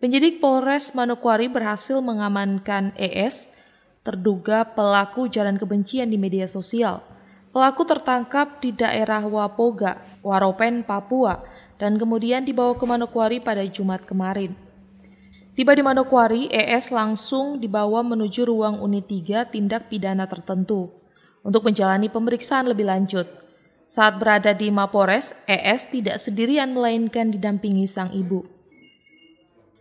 Penyidik Polres Manokwari berhasil mengamankan ES, terduga pelaku jalan kebencian di media sosial. Pelaku tertangkap di daerah Wapoga, Waropen, Papua, dan kemudian dibawa ke Manokwari pada Jumat kemarin. Tiba di Manokwari, ES langsung dibawa menuju ruang unit 3 tindak pidana tertentu untuk menjalani pemeriksaan lebih lanjut. Saat berada di Mapores, ES tidak sendirian melainkan didampingi sang ibu.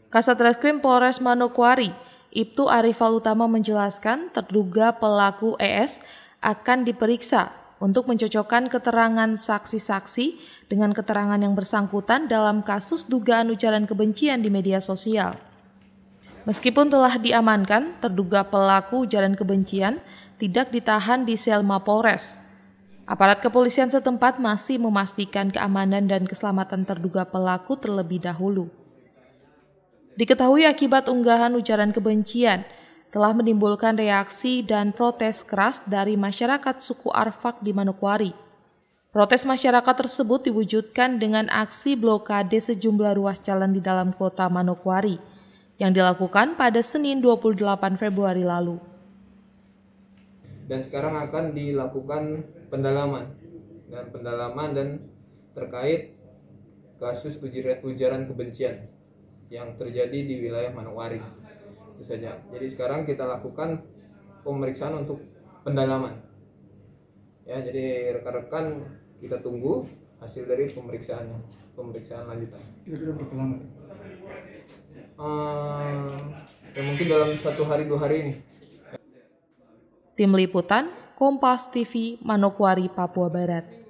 Kasat Reskrim Polres Manokwari, Ibtu Arifal Utama menjelaskan terduga pelaku ES akan diperiksa untuk mencocokkan keterangan saksi-saksi dengan keterangan yang bersangkutan dalam kasus dugaan ujaran kebencian di media sosial. Meskipun telah diamankan, terduga pelaku ujaran kebencian tidak ditahan di sel Mapolres. Aparat kepolisian setempat masih memastikan keamanan dan keselamatan terduga pelaku terlebih dahulu diketahui akibat unggahan ujaran kebencian telah menimbulkan reaksi dan protes keras dari masyarakat suku Arfak di Manokwari. Protes masyarakat tersebut diwujudkan dengan aksi blokade sejumlah ruas jalan di dalam kota Manokwari yang dilakukan pada Senin 28 Februari lalu. Dan sekarang akan dilakukan pendalaman dan pendalaman dan terkait kasus ujaran kebencian yang terjadi di wilayah Manokwari. Itu saja. Jadi sekarang kita lakukan pemeriksaan untuk pendalaman. Ya, jadi rekan-rekan kita tunggu hasil dari pemeriksaannya, pemeriksaan lanjutan. berapa lama? Uh, ya mungkin dalam satu hari dua hari ini. Tim Liputan, Kompas TV, Manokwari, Papua Barat.